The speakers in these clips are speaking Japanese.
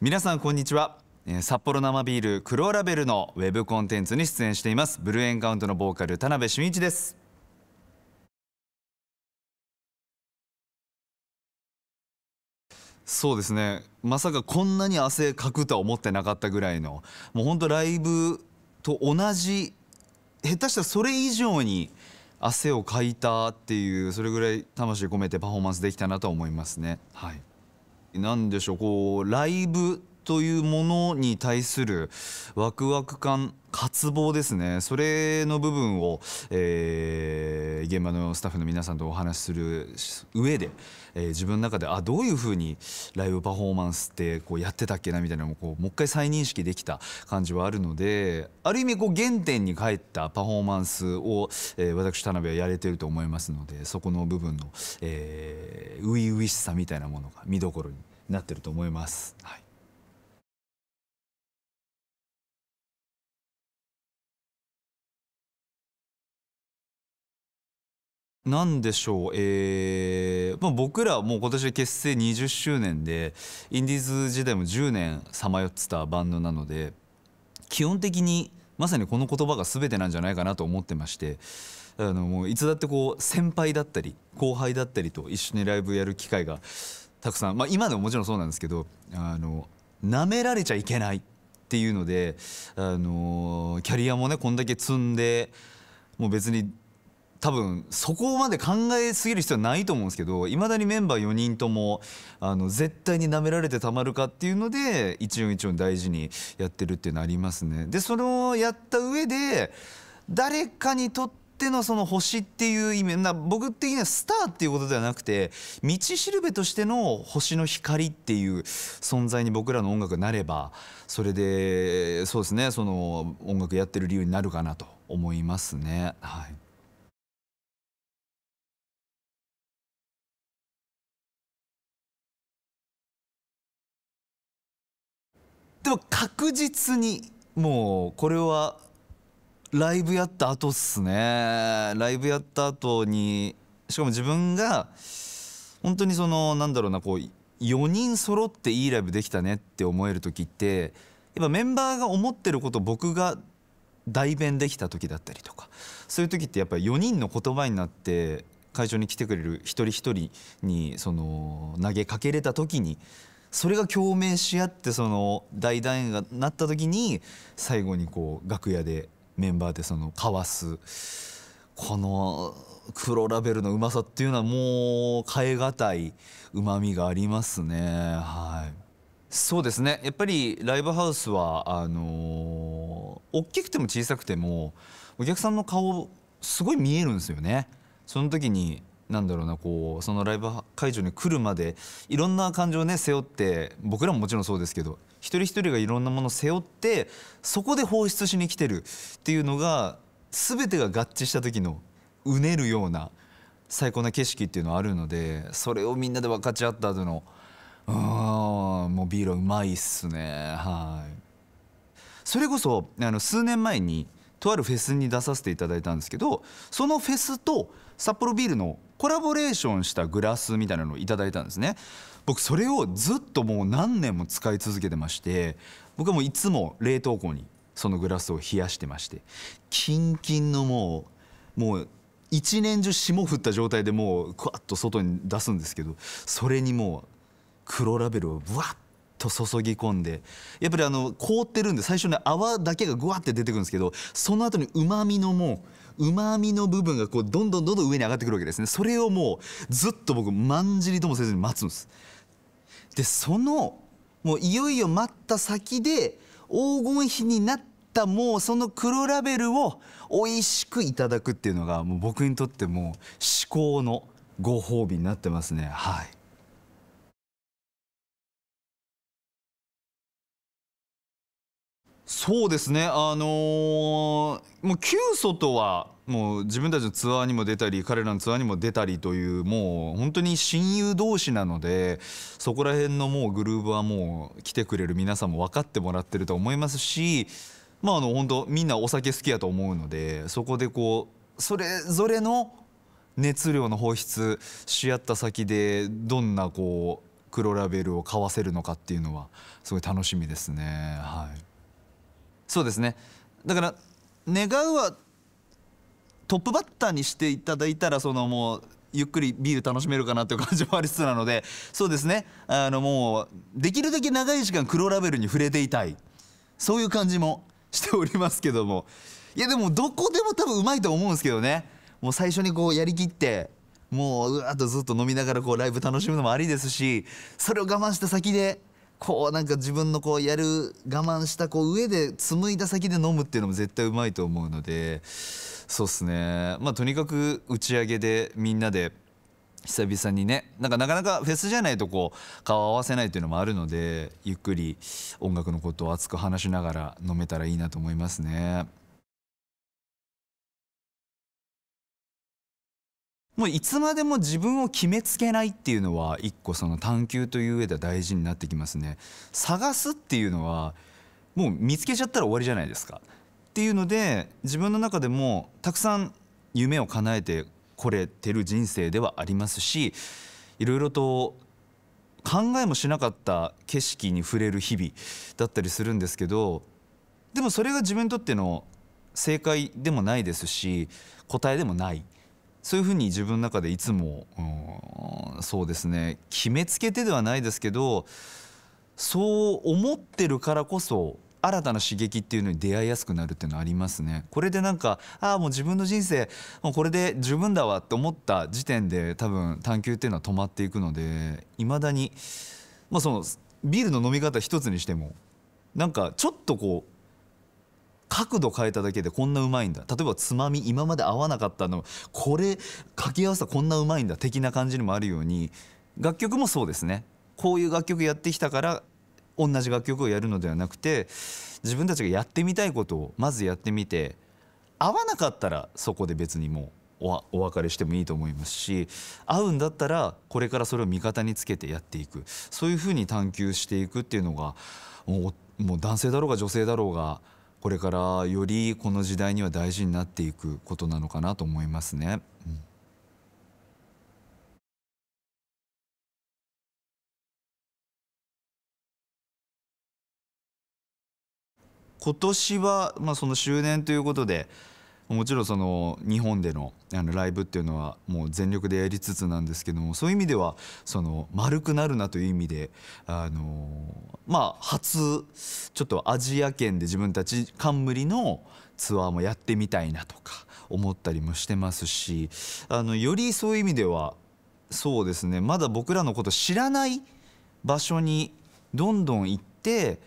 皆さんこんにちは札幌生ビール黒ラベルのウェブコンテンツに出演していますブルーエンカウントのボーカル田辺俊一ですそうですねまさかこんなに汗かくとは思ってなかったぐらいのもうほんとライブと同じ下手したらそれ以上に汗をかいたっていうそれぐらい魂込めてパフォーマンスできたなと思いますね。はい、なでしょうこうライブというものに対するワクワク感渇望ですねそれの部分を、えー、現場のスタッフの皆さんとお話しする上で、えー、自分の中であどういうふうにライブパフォーマンスってこうやってたっけなみたいなのをこうもう一回再認識できた感じはあるのである意味こう原点に帰ったパフォーマンスを、えー、私田辺はやれてると思いますのでそこの部分の初々、えー、しさみたいなものが見どころになってると思います。はい何でしょう、えーまあ、僕らもう今年結成20周年でインディーズ時代も10年さまよってたバンドなので基本的にまさにこの言葉が全てなんじゃないかなと思ってましてあのもういつだってこう先輩だったり後輩だったりと一緒にライブやる機会がたくさん、まあ、今でももちろんそうなんですけどあの舐められちゃいけないっていうのであのキャリアもねこんだけ積んでもう別に多分そこまで考えすぎる必要はないと思うんですけどいまだにメンバー4人ともあの絶対に舐められてたまるかっていうので一音一音大事にやってるっていうのありますね。でそれをやった上で誰かにとってのその星っていう意味な僕的にはスターっていうことではなくて道しるべとしての星の光っていう存在に僕らの音楽がなればそれでそうですねその音楽やってる理由になるかなと思いますね。はいでも確実にもうこれはライブやった後っすねライブやった後にしかも自分が本当にそのなんだろうなこう4人揃っていいライブできたねって思える時ってやっぱメンバーが思ってること僕が代弁できた時だったりとかそういう時ってやっぱり4人の言葉になって会場に来てくれる一人一人にその投げかけれた時にそれが共鳴し合ってその大団円がなった時に最後にこう楽屋でメンバーでその交わすこの黒ラベルのうまさっていうのはもう変え難いうまみがありますねはいそうですねやっぱりライブハウスはあのー、大きくても小さくてもお客さんの顔すごい見えるんですよねその時になんだろうなこうそのライブ会場に来るまでいろんな感情をね背負って僕らももちろんそうですけど一人一人がいろんなものを背負ってそこで放出しに来てるっていうのが全てが合致した時のうねるような最高な景色っていうのはあるのでそれをみんなで分かち合った後のうんもうビールはうまいっすねはいそれこそあの数年前にとあるフェスに出させていただいたんですけどそのフェスと札幌ビールのコラボレーションしたグラスみたいなのをいただいたんですね僕それをずっともう何年も使い続けてまして僕はもういつも冷凍庫にそのグラスを冷やしてましてキンキンのもうもう一年中霜降った状態でもうクワッと外に出すんですけどそれにもう黒ラベルをブワッと注ぎ込んでやっぱりあの凍ってるんで最初ね泡だけがグワッて出てくるんですけどその後にうまみのもううまみの部分がこうどんどんどんどん上に上がってくるわけですねそれをもうずっと僕まんじりともせずに待つんですでそのもういよいよ待った先で黄金比になったもうその黒ラベルを美味しくいただくっていうのがもう僕にとってもう至高のご褒美になってますねはいそうですねあのー、もうキュソとはもう自分たちのツアーにも出たり彼らのツアーにも出たりというもう本当に親友同士なのでそこら辺のもうグルーヴはもう来てくれる皆さんも分かってもらってると思いますしまああの本当みんなお酒好きやと思うのでそこでこうそれぞれの熱量の放出し合った先でどんなこう黒ラベルを買わせるのかっていうのはすごい楽しみですねはい。そうですねだから願うはトップバッターにしていただいたらそのもうゆっくりビール楽しめるかなという感じもありつつなので そうですねあのもうできるだけ長い時間黒ラベルに触れていたいそういう感じもしておりますけどもいやでもどこでも多分うまいと思うんですけどねもう最初にこうやりきってもううわっとずっと飲みながらこうライブ楽しむのもありですしそれを我慢した先でこうなんか自分のこうやる我慢したこう上で紡いだ先で飲むっていうのも絶対うまいと思うのでそうっすねまあとにかく打ち上げでみんなで久々にねなんかなかなかフェスじゃないとこう顔合わせないっていうのもあるのでゆっくり音楽のことを熱く話しながら飲めたらいいなと思いますね。もういつまでも自分を決めつけないっていうのは一個その探求という上では大事になってきますね探すっていうのはもう見つけちゃったら終わりじゃないですかっていうので自分の中でもたくさん夢を叶えてこれてる人生ではありますしいろいろと考えもしなかった景色に触れる日々だったりするんですけどでもそれが自分にとっての正解でもないですし答えでもない。そういうふうに自分の中でいつも、うそうですね決めつけてではないですけどそう思ってるからこそ新たな刺激っていうのに出会いやすくなるっていうのはありますね。これでなんかああもう自分の人生もうこれで十分だわって思った時点で多分探求っていうのは止まっていくのでいまだに、まあ、そのビールの飲み方一つにしてもなんかちょっとこう角度変えただけでこんなうまいんだ例えばつまみ今まで合わなかったのこれ掛け合わせたこんなうまいんだ的な感じにもあるように楽曲もそうですねこういう楽曲やってきたから同じ楽曲をやるのではなくて自分たちがやってみたいことをまずやってみて合わなかったらそこで別にもうお別れしてもいいと思いますし合うんだったらこれからそれを味方につけてやっていくそういうふうに探求していくっていうのがもう男性だろうが女性だろうがこれからよりこの時代には大事になっていくことなのかなと思いますね。今年は、まあ、その周年ということでもちろんその日本でのあのライブっていうのはもう全力でやりつつなんですけどもそういう意味ではその丸くなるなという意味であのまあ初ちょっとアジア圏で自分たち冠のツアーもやってみたいなとか思ったりもしてますしあのよりそういう意味ではそうですねまだ僕らのこと知らない場所にどんどん行って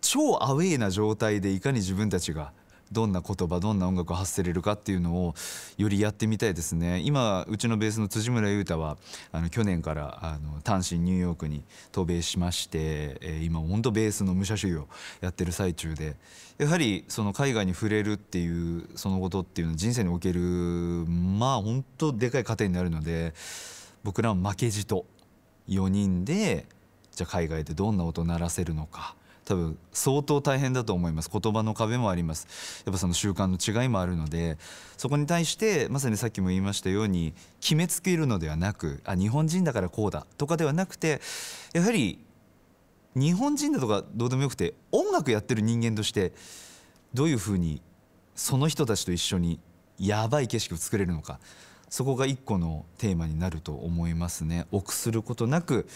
超アウェーな状態でいかに自分たちがどんな言葉どんな音楽を発せれるかっていうのをよりやってみたいですね今うちのベースの辻村裕太はあの去年からあの単身ニューヨークに渡米しまして、えー、今本当ベースの武者修行やってる最中でやはりその海外に触れるっていうそのことっていうのは人生におけるまあ本当でかい糧になるので僕らは負けじと4人でじゃあ海外でどんな音鳴らせるのか。多分相当大変だと思います言葉の壁もありますやっぱその習慣の違いもあるのでそこに対してまさにさっきも言いましたように決めつけるのではなくあ日本人だからこうだとかではなくてやはり日本人だとかどうでもよくて音楽やってる人間としてどういうふうにその人たちと一緒にやばい景色を作れるのかそこが一個のテーマになると思いますね臆することなく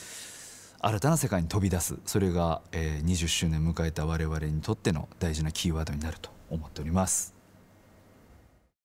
新たな世界に飛び出すそれが、え20周年迎えた我々にとっての大事なキーワードになると思っております。